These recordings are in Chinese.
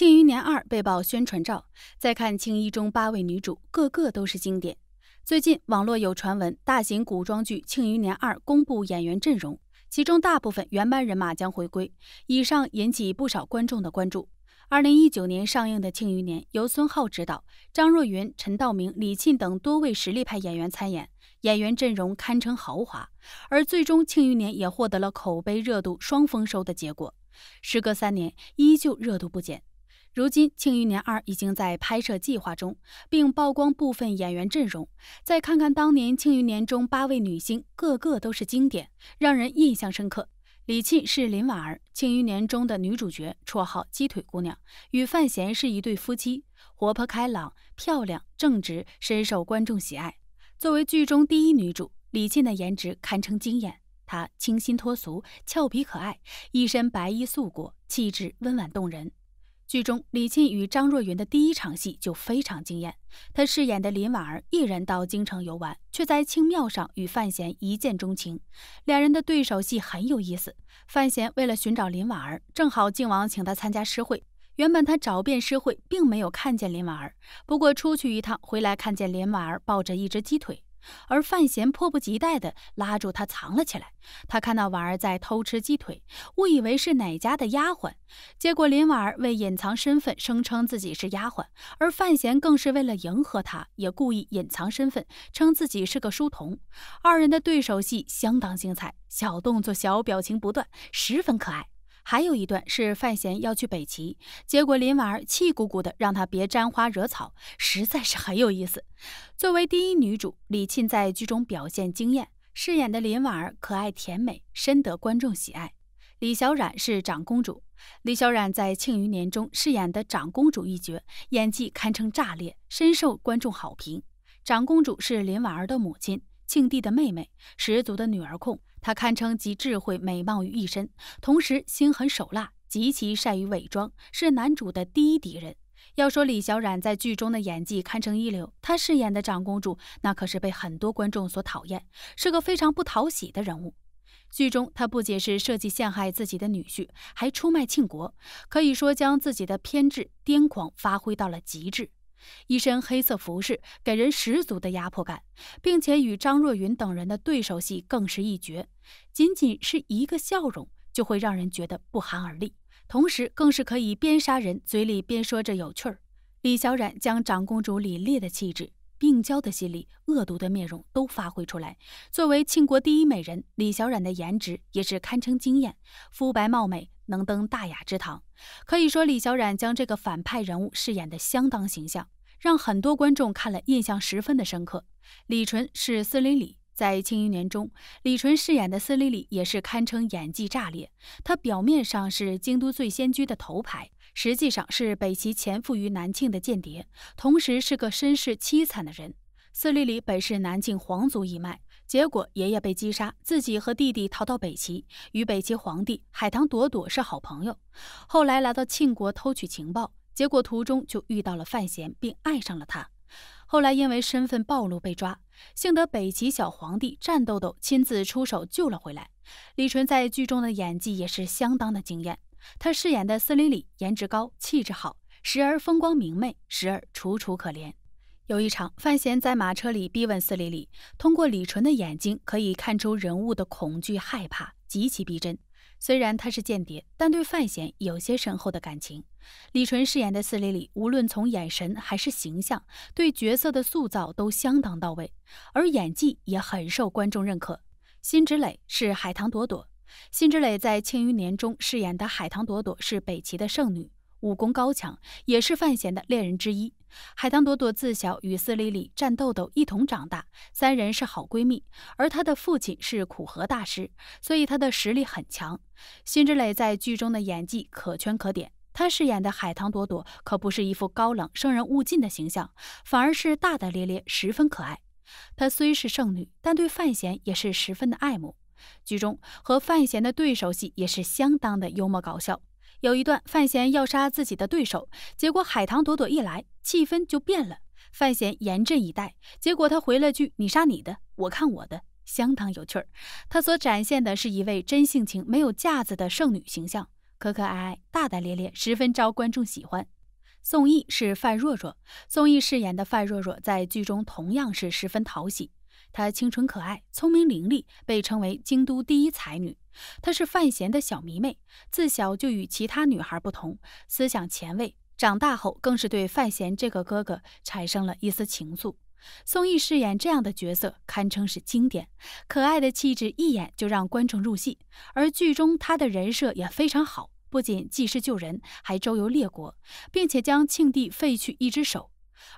《庆余年二》被曝宣传照，再看《庆一中》八位女主，个个都是经典。最近网络有传闻，大型古装剧《庆余年二》公布演员阵容，其中大部分原班人马将回归，以上引起不少观众的关注。二零一九年上映的《庆余年》由孙浩执导，张若昀、陈道明、李沁等多位实力派演员参演，演员阵容堪称豪华。而最终，《庆余年》也获得了口碑热度双丰收的结果。时隔三年，依旧热度不减。如今《庆余年二》已经在拍摄计划中，并曝光部分演员阵容。再看看当年《庆余年》中八位女星，个个都是经典，让人印象深刻。李沁是林婉儿，《庆余年》中的女主角，绰号“鸡腿姑娘”，与范闲是一对夫妻，活泼开朗、漂亮正直，深受观众喜爱。作为剧中第一女主，李沁的颜值堪称惊艳。她清新脱俗、俏皮可爱，一身白衣素裹，气质温婉动人。剧中李沁与张若昀的第一场戏就非常惊艳，她饰演的林婉儿一人到京城游玩，却在青庙上与范闲一见钟情。两人的对手戏很有意思。范闲为了寻找林婉儿，正好靖王请他参加诗会，原本他找遍诗会，并没有看见林婉儿，不过出去一趟回来看见林婉儿抱着一只鸡腿。而范闲迫不及待地拉住他藏了起来。他看到婉儿在偷吃鸡腿，误以为是哪家的丫鬟。结果林婉儿为隐藏身份，声称自己是丫鬟；而范闲更是为了迎合她，也故意隐藏身份，称自己是个书童。二人的对手戏相当精彩，小动作、小表情不断，十分可爱。还有一段是范闲要去北齐，结果林婉儿气鼓鼓的让他别沾花惹草，实在是很有意思。作为第一女主，李沁在剧中表现惊艳，饰演的林婉儿可爱甜美，深得观众喜爱。李小冉是长公主，李小冉在庆余年中饰演的长公主一角，演技堪称炸裂，深受观众好评。长公主是林婉儿的母亲。庆帝的妹妹，十足的女儿控，她堪称集智慧、美貌于一身，同时心狠手辣，极其善于伪装，是男主的第一敌人。要说李小冉在剧中的演技堪称一流，她饰演的长公主那可是被很多观众所讨厌，是个非常不讨喜的人物。剧中她不仅是设计陷害自己的女婿，还出卖庆国，可以说将自己的偏执、癫狂发挥到了极致。一身黑色服饰给人十足的压迫感，并且与张若昀等人的对手戏更是一绝。仅仅是一个笑容，就会让人觉得不寒而栗。同时，更是可以边杀人嘴里边说着有趣儿。李小冉将长公主凛冽的气质。病娇的心理、恶毒的面容都发挥出来。作为庆国第一美人，李小冉的颜值也是堪称惊艳，肤白貌美，能登大雅之堂。可以说，李小冉将这个反派人物饰演的相当形象，让很多观众看了印象十分的深刻。李纯是司林里，在《庆余年》中，李纯饰演的司林里也是堪称演技炸裂。他表面上是京都醉仙居的头牌。实际上是北齐潜伏于南庆的间谍，同时是个身世凄惨的人。司礼礼本是南庆皇族一脉，结果爷爷被击杀，自己和弟弟逃到北齐，与北齐皇帝海棠朵朵是好朋友。后来来到庆国偷取情报，结果途中就遇到了范闲，并爱上了他。后来因为身份暴露被抓，幸得北齐小皇帝战豆豆亲自出手救了回来。李纯在剧中的演技也是相当的惊艳。他饰演的司理里颜值高，气质好，时而风光明媚，时而楚楚可怜。有一场范闲在马车里逼问司理里，通过李纯的眼睛可以看出人物的恐惧、害怕，极其逼真。虽然他是间谍，但对范闲有些深厚的感情。李纯饰演的司理里，无论从眼神还是形象，对角色的塑造都相当到位，而演技也很受观众认可。辛芷蕾是《海棠朵朵》。辛芷蕾在《庆余年》中饰演的海棠朵朵是北齐的圣女，武功高强，也是范闲的恋人之一。海棠朵朵自小与司里里、战豆豆一同长大，三人是好闺蜜。而她的父亲是苦荷大师，所以她的实力很强。辛芷蕾在剧中的演技可圈可点，她饰演的海棠朵朵可不是一副高冷、生人勿近的形象，反而是大大咧咧，十分可爱。她虽是圣女，但对范闲也是十分的爱慕。剧中和范闲的对手戏也是相当的幽默搞笑。有一段范闲要杀自己的对手，结果海棠朵朵一来，气氛就变了。范闲严阵以待，结果他回了句“你杀你的，我看我的”，相当有趣儿。他所展现的是一位真性情、没有架子的剩女形象，可可爱爱、大大咧咧，十分招观众喜欢。宋轶是范若若，宋轶饰演的范若若在剧中同样是十分讨喜。她清纯可爱，聪明伶俐，被称为京都第一才女。她是范闲的小迷妹，自小就与其他女孩不同，思想前卫。长大后更是对范闲这个哥哥产生了一丝情愫。宋轶饰演这样的角色堪称是经典，可爱的气质一眼就让观众入戏。而剧中她的人设也非常好，不仅济世救人，还周游列国，并且将庆帝废去一只手。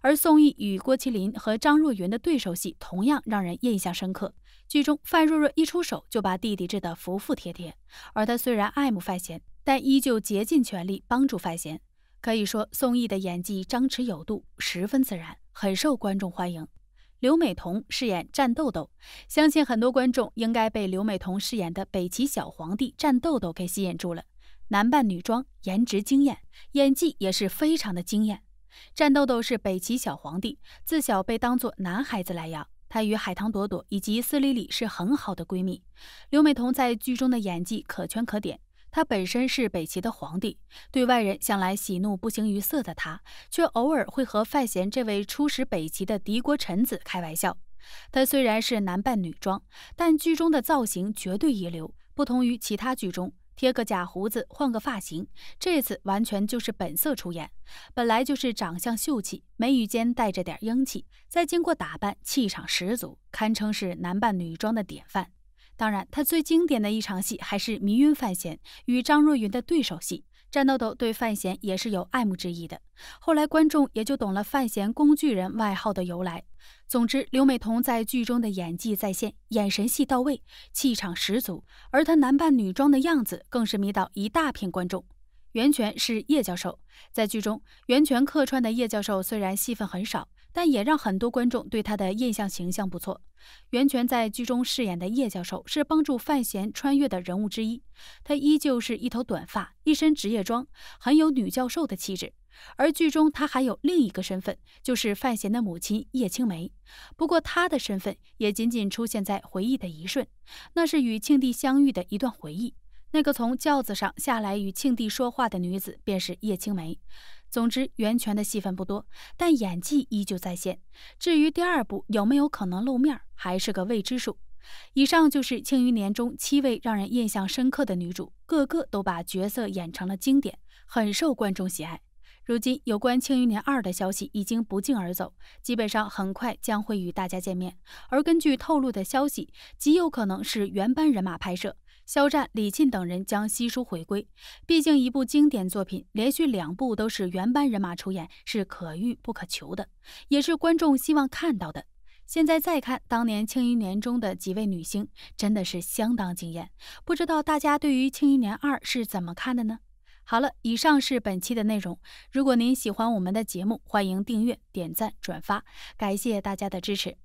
而宋轶与郭麒麟和张若昀的对手戏同样让人印象深刻。剧中范若若一出手就把弟弟治得服服帖帖，而他虽然爱慕范闲，但依旧竭尽全力帮助范闲。可以说，宋轶的演技张弛有度，十分自然，很受观众欢迎。刘美彤饰演战豆豆，相信很多观众应该被刘美彤饰演的北齐小皇帝战豆豆给吸引住了。男扮女装，颜值惊艳，演技也是非常的惊艳。战豆豆是北齐小皇帝，自小被当做男孩子来养。他与海棠朵朵以及司理理是很好的闺蜜。刘美彤在剧中的演技可圈可点。她本身是北齐的皇帝，对外人向来喜怒不形于色的她，却偶尔会和范闲这位出使北齐的敌国臣子开玩笑。她虽然是男扮女装，但剧中的造型绝对一流，不同于其他剧中。贴个假胡子，换个发型，这次完全就是本色出演。本来就是长相秀气，眉宇间带着点英气，再经过打扮，气场十足，堪称是男扮女装的典范。当然，他最经典的一场戏还是迷晕范闲与张若昀的对手戏。战豆豆对范闲也是有爱慕之意的，后来观众也就懂了范闲“工具人”外号的由来。总之，刘美彤在剧中的演技在线，眼神戏到位，气场十足，而她男扮女装的样子更是迷倒一大片观众。袁泉是叶教授，在剧中袁泉客串的叶教授虽然戏份很少。但也让很多观众对他的印象形象不错。袁泉在剧中饰演的叶教授是帮助范闲穿越的人物之一，她依旧是一头短发，一身职业装，很有女教授的气质。而剧中她还有另一个身份，就是范闲的母亲叶青眉。不过她的身份也仅仅出现在回忆的一瞬，那是与庆帝相遇的一段回忆。那个从轿子上下来与庆帝说话的女子便是叶青梅。总之，袁泉的戏份不多，但演技依旧在线。至于第二部有没有可能露面，还是个未知数。以上就是《庆余年》中七位让人印象深刻的女主，个个都把角色演成了经典，很受观众喜爱。如今有关《庆余年二》的消息已经不胫而走，基本上很快将会与大家见面。而根据透露的消息，极有可能是原班人马拍摄。肖战、李沁等人将悉数回归。毕竟，一部经典作品连续两部都是原班人马出演，是可遇不可求的，也是观众希望看到的。现在再看当年《庆余年》中的几位女星，真的是相当惊艳。不知道大家对于《庆余年二》是怎么看的呢？好了，以上是本期的内容。如果您喜欢我们的节目，欢迎订阅、点赞、转发，感谢大家的支持。